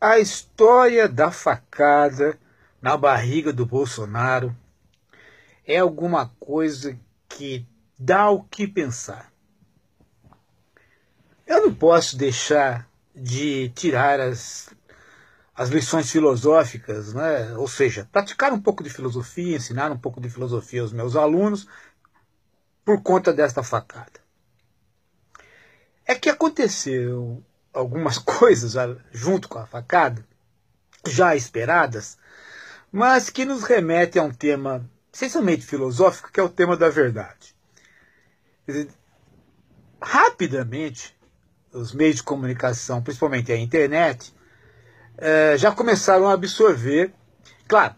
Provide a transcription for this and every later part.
a história da facada na barriga do Bolsonaro é alguma coisa que dá o que pensar. Eu não posso deixar de tirar as, as lições filosóficas, né? ou seja, praticar um pouco de filosofia, ensinar um pouco de filosofia aos meus alunos por conta desta facada. É que aconteceu algumas coisas junto com a facada, já esperadas, mas que nos remete a um tema essencialmente filosófico, que é o tema da verdade. rapidamente, os meios de comunicação, principalmente a internet, é, já começaram a absorver, claro,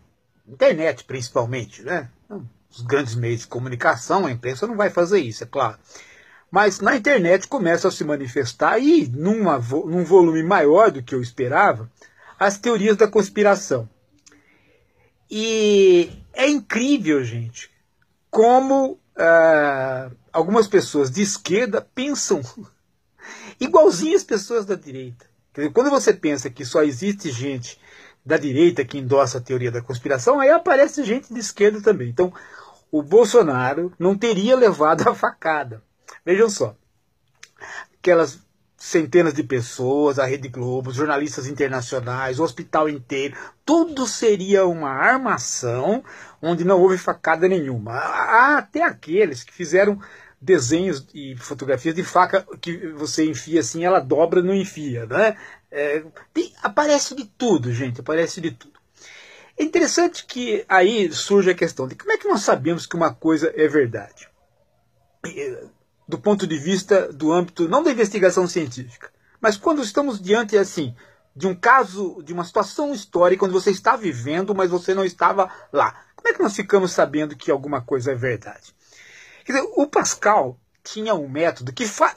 internet principalmente, né? Os grandes meios de comunicação, a imprensa não vai fazer isso, é claro mas na internet começam a se manifestar, e numa, num volume maior do que eu esperava, as teorias da conspiração. E é incrível, gente, como ah, algumas pessoas de esquerda pensam igualzinho as pessoas da direita. Quer dizer, quando você pensa que só existe gente da direita que endossa a teoria da conspiração, aí aparece gente de esquerda também. Então, o Bolsonaro não teria levado a facada. Vejam só. Aquelas centenas de pessoas, a Rede Globo, jornalistas internacionais, o hospital inteiro, tudo seria uma armação onde não houve facada nenhuma. Há até aqueles que fizeram desenhos e fotografias de faca que você enfia assim, ela dobra, não enfia, né? É, tem, aparece de tudo, gente, aparece de tudo. É interessante que aí surge a questão de como é que nós sabemos que uma coisa é verdade do ponto de vista do âmbito não da investigação científica. Mas quando estamos diante assim de um caso, de uma situação histórica onde você está vivendo, mas você não estava lá, como é que nós ficamos sabendo que alguma coisa é verdade? Quer dizer, o Pascal tinha um método que, fa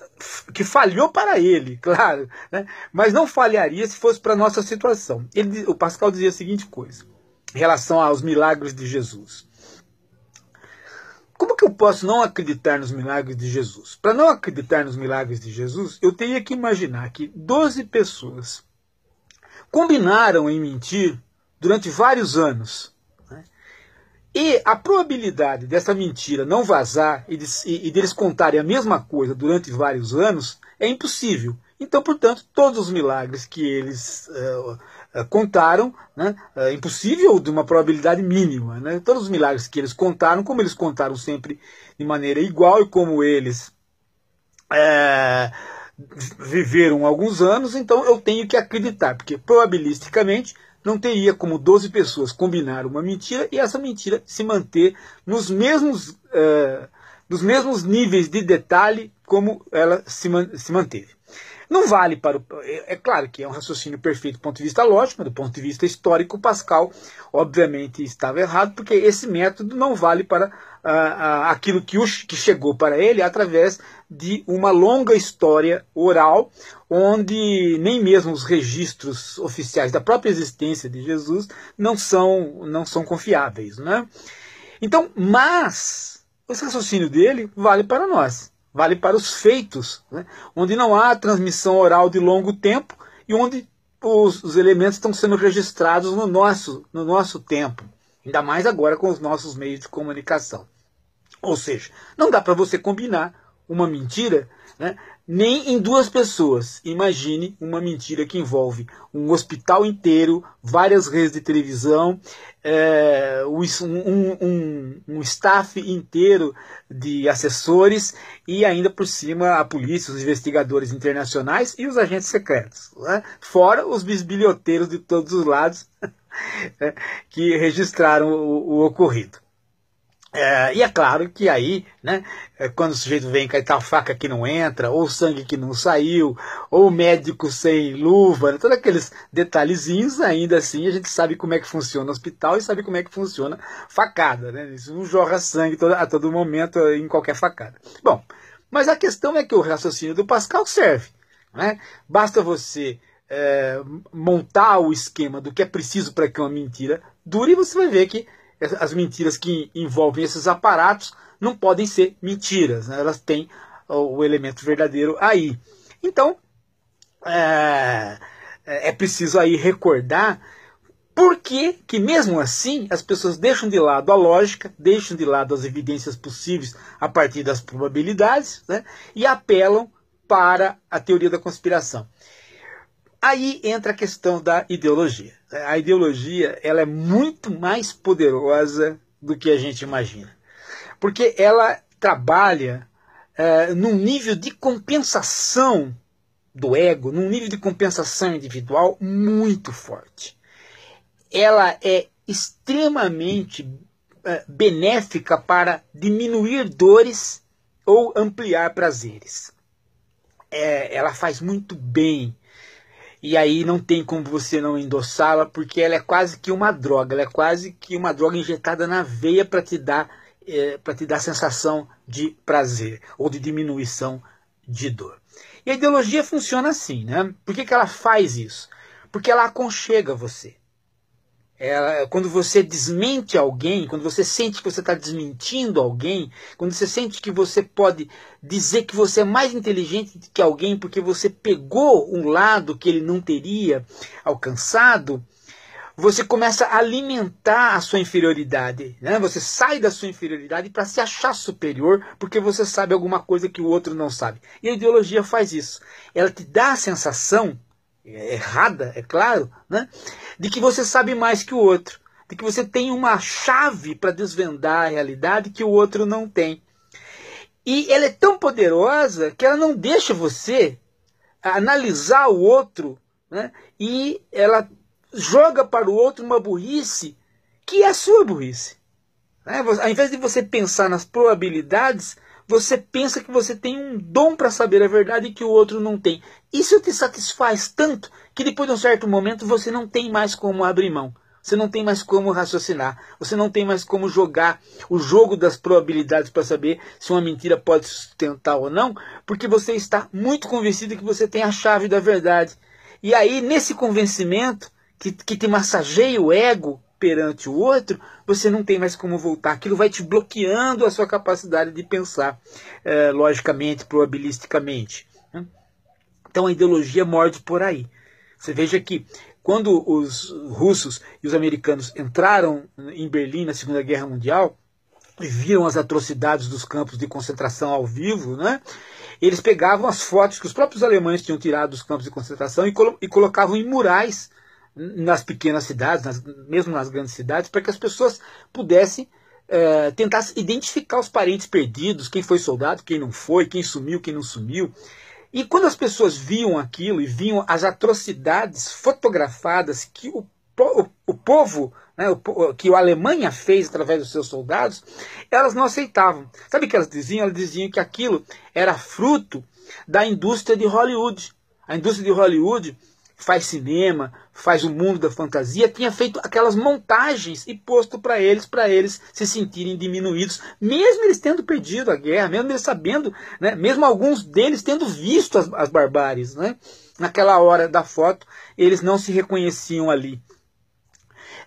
que falhou para ele, claro, né? mas não falharia se fosse para a nossa situação. Ele, o Pascal dizia a seguinte coisa em relação aos milagres de Jesus. Como que eu posso não acreditar nos milagres de Jesus? Para não acreditar nos milagres de Jesus, eu teria que imaginar que 12 pessoas combinaram em mentir durante vários anos. Né? E a probabilidade dessa mentira não vazar e, de, e deles contarem a mesma coisa durante vários anos é impossível. Então, portanto, todos os milagres que eles uh, eh, contaram, né, é impossível de uma probabilidade mínima. Né? Todos os milagres que eles contaram, como eles contaram sempre de maneira igual e como eles é, viveram alguns anos, então eu tenho que acreditar, porque probabilisticamente não teria como 12 pessoas combinar uma mentira e essa mentira se manter nos mesmos, é, nos mesmos níveis de detalhe como ela se, se manteve. Não vale para o. É, é claro que é um raciocínio perfeito do ponto de vista lógico, mas do ponto de vista histórico, Pascal obviamente estava errado, porque esse método não vale para ah, ah, aquilo que, o, que chegou para ele através de uma longa história oral, onde nem mesmo os registros oficiais da própria existência de Jesus não são, não são confiáveis. Né? Então, mas esse raciocínio dele vale para nós vale para os feitos, né? onde não há transmissão oral de longo tempo e onde os, os, elementos estão sendo registrados no nosso, no nosso tempo, ainda mais agora com os nossos meios de comunicação. Ou seja, não dá para você combinar uma mentira né, nem em duas pessoas. Imagine uma mentira que envolve um hospital inteiro, várias redes de televisão, é, um, um, um, staff inteiro de assessores e ainda por cima a polícia, os investigadores internacionais e os agentes secretos. Né? Fora os bisbilhoteiros de todos os lados é, que registraram o, o ocorrido. É, e é claro que aí, né, é, quando o sujeito vem com tal faca que não entra, ou sangue que não saiu, ou médico sem luva, né, todos aqueles detalhezinhos, ainda assim a gente sabe como é que funciona o hospital e sabe como é que funciona facada. Né? Isso não jorra sangue todo, a todo momento eh, em qualquer facada. Bom, mas a questão é que o raciocínio do Pascal serve. Né? Basta você é, montar o esquema do que é preciso para que uma mentira dure e você vai ver que as mentiras que envolvem esses aparatos não podem ser mentiras, né? elas têm o elemento verdadeiro aí. Então, é, é, é preciso aí recordar por que, que, mesmo assim, as pessoas deixam de lado a lógica, deixam de lado as evidências possíveis a partir das probabilidades né? e apelam para a teoria da conspiração. Aí entra a questão da ideologia. A ideologia ela é muito mais poderosa do que a gente imagina, porque ela trabalha é, num nível de compensação do ego, num nível de compensação individual muito forte. Ela é extremamente é, benéfica para diminuir dores ou ampliar prazeres. É, ela faz muito bem e aí não tem como você não endossá-la, porque ela é quase que uma droga, ela é quase que uma droga injetada na veia para te dar é, para te dar sensação de prazer ou de diminuição de dor. E a ideologia funciona assim, né? Por que, que ela faz isso? Porque ela aconchega você. É, quando você desmente alguém, quando você sente que você está desmentindo alguém, quando você sente que você pode dizer que você é mais inteligente que alguém porque você pegou um lado que ele não teria alcançado, você começa a alimentar a sua inferioridade. Né? Você sai da sua inferioridade para se achar superior porque você sabe alguma coisa que o outro não sabe. E a ideologia faz isso. Ela te dá a sensação é errada, é claro, né? de que você sabe mais que o outro, de que você tem uma chave para desvendar a realidade que o outro não tem. E ela é tão poderosa que ela não deixa você analisar o outro né? e ela joga para o outro uma burrice que é a sua burrice. Né? Ao invés de você pensar nas probabilidades, você pensa que você tem um dom para saber a verdade que o outro não tem. Isso te satisfaz tanto que depois de um certo momento você não tem mais como abrir mão. Você não tem mais como raciocinar. Você não tem mais como jogar o jogo das probabilidades para saber se uma mentira pode sustentar ou não, porque você está muito convencido que você tem a chave da verdade. E aí, nesse convencimento que, que te massageia o ego, perante o outro, você não tem mais como voltar. Aquilo vai te bloqueando a sua capacidade de pensar é, logicamente, probabilisticamente. Né? Então a ideologia morde por aí. Você veja que quando os russos e os americanos entraram em Berlim na Segunda Guerra Mundial e viram as atrocidades dos campos de concentração ao vivo, né? Eles pegavam as fotos que os próprios alemães tinham tirado dos campos de concentração e, colo e colocavam em murais nas pequenas cidades, nas, mesmo nas grandes cidades, para que as pessoas pudessem é, tentar identificar os parentes perdidos, quem foi soldado, quem não foi, quem sumiu, quem não sumiu. E quando as pessoas viam aquilo e viam as atrocidades fotografadas que o, o, o povo, né, o, que a Alemanha fez através dos seus soldados, elas não aceitavam. Sabe o que elas diziam? Elas diziam que aquilo era fruto da indústria de Hollywood. A indústria de Hollywood faz cinema, faz o mundo da fantasia, tinha feito aquelas montagens e posto para eles, para eles se sentirem diminuídos, mesmo eles tendo perdido a guerra, mesmo eles sabendo, né, mesmo alguns deles tendo visto as, as barbáries, né? Naquela hora da foto, eles não se reconheciam ali.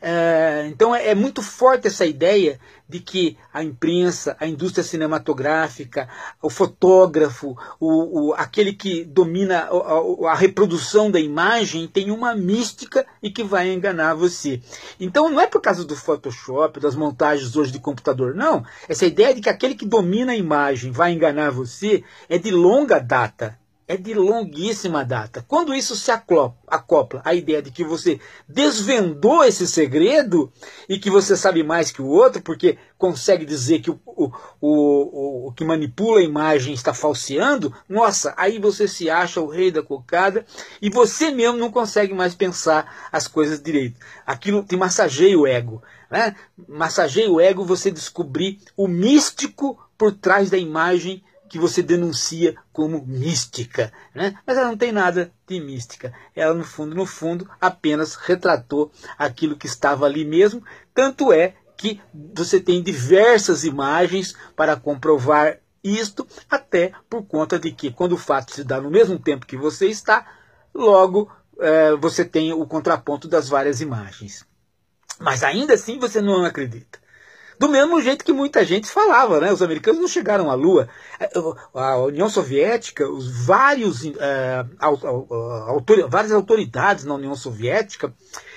É, então é, é muito forte essa ideia de que a imprensa, a indústria cinematográfica, o fotógrafo, o, o aquele que domina a, a, a reprodução da imagem tem uma mística e que vai enganar você. Então não é por causa do Photoshop, das montagens hoje de computador, não. Essa ideia de que aquele que domina a imagem vai enganar você é de longa data é de longuíssima data. Quando isso se acopla à ideia de que você desvendou esse segredo e que você sabe mais que o outro, porque consegue dizer que o, o, o, o que manipula a imagem está falseando, nossa, aí você se acha o rei da cocada e você mesmo não consegue mais pensar as coisas direito. Aquilo te massageia o ego. Né? Massageia o ego você descobrir o místico por trás da imagem que você denuncia como mística. Né? Mas ela não tem nada de mística. Ela, no fundo, no fundo, apenas retratou aquilo que estava ali mesmo. Tanto é que você tem diversas imagens para comprovar isto, até por conta de que, quando o fato se dá no mesmo tempo que você está, logo é, você tem o contraponto das várias imagens. Mas ainda assim você não acredita. Do mesmo jeito que muita gente falava, né? Os americanos não chegaram à Lua. É, a União Soviética, os vários, é, autor, várias autoridades na União Soviética,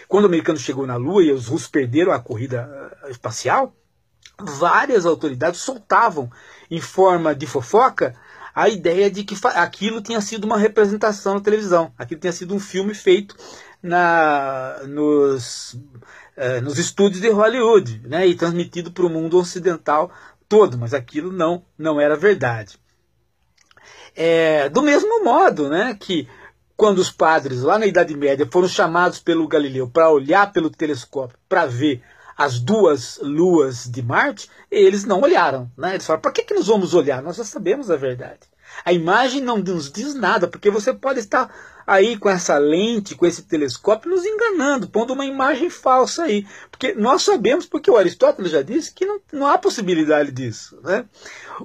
quando o americano chegou na Lua e os russos perderam a corrida é, espacial, várias autoridades soltavam em forma de fofoca a ideia de que aquilo tinha sido uma representação na televisão, aquilo tinha sido um filme feito na, nos é, nos estúdios de Hollywood né, e transmitido para o mundo ocidental todo, mas aquilo não, não era verdade. É, do mesmo modo né, que quando os padres, lá na Idade Média, foram chamados pelo Galileu para olhar pelo telescópio para ver as duas luas de Marte, eles não olharam. Né? Eles falaram: para que, que nós vamos olhar? Nós já sabemos a verdade. A imagem não nos diz nada, porque você pode estar aí com essa lente, com esse telescópio, nos enganando, pondo uma imagem falsa aí. Porque nós sabemos, porque o Aristóteles já disse, que não, não há possibilidade disso. Né?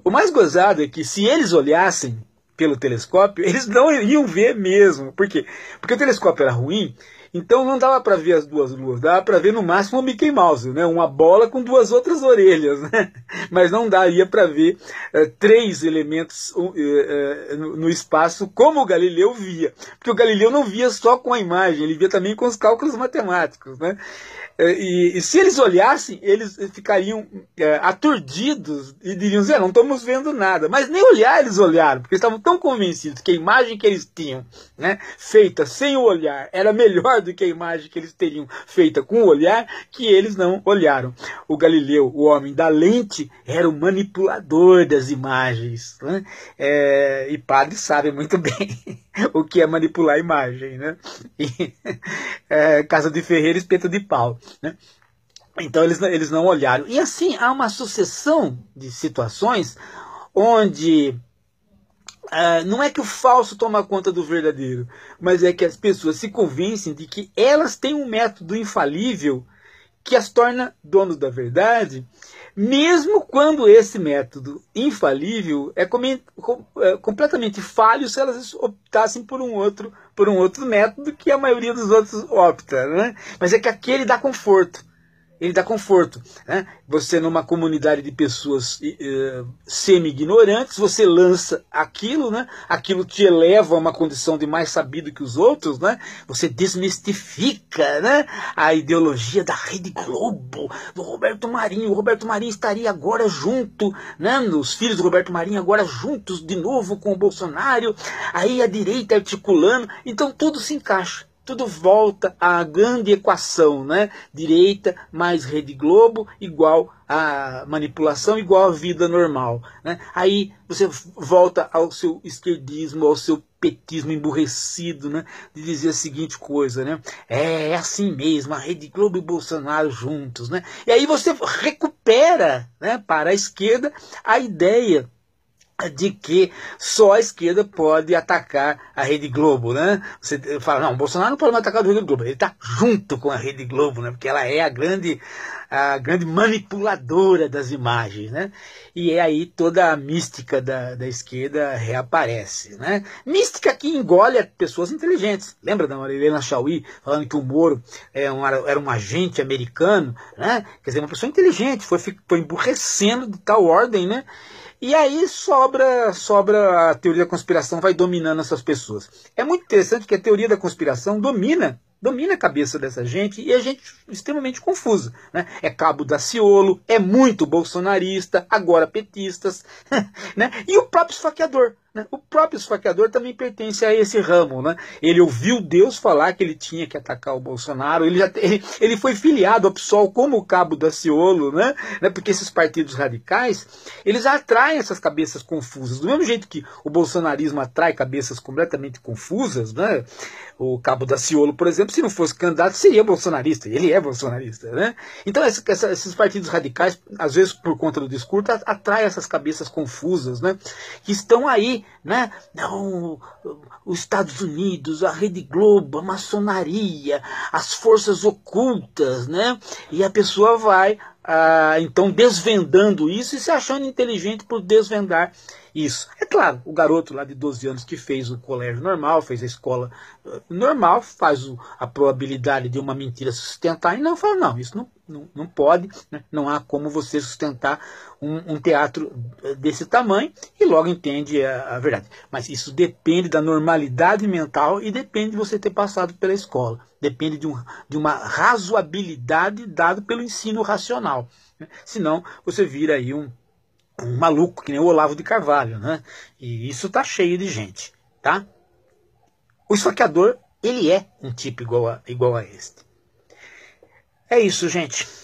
O mais gozado é que se eles olhassem pelo telescópio, eles não iriam ver mesmo. Por quê? Porque o telescópio era ruim, então não dava para ver as duas luas, dava para ver no máximo o Mickey Mouse, né? uma bola com duas outras orelhas, né? mas não daria para ver é, três elementos é, no, no espaço como o Galileu via, porque o Galileu não via só com a imagem, ele via também com os cálculos matemáticos. Né? E, e, se eles olhassem, eles ficariam é, aturdidos e diriam: Zé, não estamos vendo nada. Mas nem olhar eles olharam, porque estavam tão convencidos que a imagem que eles tinham, né, feita sem o olhar, era melhor do que a imagem que eles teriam feita com o olhar, que eles não olharam. O Galileu, o homem da lente, era o manipulador das imagens. Né? É, e padres sabem muito bem o que é manipular a imagem. Né? E, é, casa de Ferreira, espeto de pau. Né? Então eles, eles não olharam. E assim há uma sucessão de situações onde Uh, não é que o falso toma conta do verdadeiro, mas é que as pessoas se convencem de que elas têm um método infalível que as torna donos da verdade, mesmo quando esse método infalível é, com, é completamente falho se elas optassem por um outro por um outro método que a maioria dos outros opta, né? Mas é que aquele dá conforto ele dá conforto. Né? Você, numa comunidade de pessoas uh, semi-ignorantes, você lança aquilo, né? aquilo te eleva a uma condição de mais sabido que os outros, né? você desmistifica né? a ideologia da Rede Globo, do Roberto Marinho. O Roberto Marinho estaria agora junto, né? os filhos do Roberto Marinho agora juntos de novo com o Bolsonaro, aí a direita articulando. Então tudo se encaixa tudo volta à grande equação, né? Direita mais Rede Globo igual a manipulação, igual a vida normal. Né? Aí você volta ao seu esquerdismo, ao seu petismo emburrecido, né? De dizer a seguinte coisa, né? É, é assim mesmo, a Rede Globo e Bolsonaro juntos, né? E aí você recupera, né, para a esquerda a ideia de que só a esquerda pode atacar a Rede Globo, né? Você fala, não, o Bolsonaro não pode mais atacar a Rede Globo, ele está junto com a Rede Globo, né? Porque ela é a grande, a grande manipuladora das imagens, né? E é aí toda a mística da, da esquerda reaparece, né? Mística que engole pessoas inteligentes. Lembra da Marilena Chauí falando que o Moro é um, era um agente americano, né? Quer dizer, uma pessoa inteligente, foi, foi emburrecendo de tal ordem, né? E aí sobra, sobra a teoria da conspiração, vai dominando essas pessoas. É muito interessante que a teoria da conspiração domina domina a cabeça dessa gente e a gente extremamente confusa. Né? É cabo da Ciolo, é muito bolsonarista, agora petistas, né? e o próprio esfaqueador. Né? O próprio esfaqueador também pertence a esse ramo, né? Ele ouviu Deus falar que ele tinha que atacar o Bolsonaro, ele, já, ele, ele foi filiado ao PSOL como o Cabo da Ciolo, né? né? Porque esses partidos radicais, eles atraem essas cabeças confusas. Do mesmo jeito que o bolsonarismo atrai cabeças completamente confusas, né? O Cabo da Ciolo, por exemplo, se não fosse candidato, seria bolsonarista. Ele é bolsonarista, né? Então, essa, esses partidos radicais, às vezes por conta do discurso, atrai essas cabeças confusas, né? Que estão aí né? Não, os Estados Unidos, a Rede Globo, a maçonaria, as forças ocultas, né? E a pessoa vai ah, então desvendando isso e se achando inteligente por desvendar isso. É claro, o garoto lá de 12 anos que fez o colégio normal, fez a escola eh, normal, faz o, a probabilidade de uma mentira sustentar e não fala, não, isso não, não, não pode, né? não há como você sustentar um, um, teatro eh, desse tamanho e logo entende a, a verdade. Mas isso depende da normalidade mental e depende de você ter passado pela escola. Depende de, um, de uma razoabilidade dada pelo ensino racional. Né? Senão você vira aí um um maluco que nem o Olavo de Carvalho, né? E isso tá cheio de gente, tá? O esfaqueador, ele é um tipo igual a, igual a este. É isso, gente.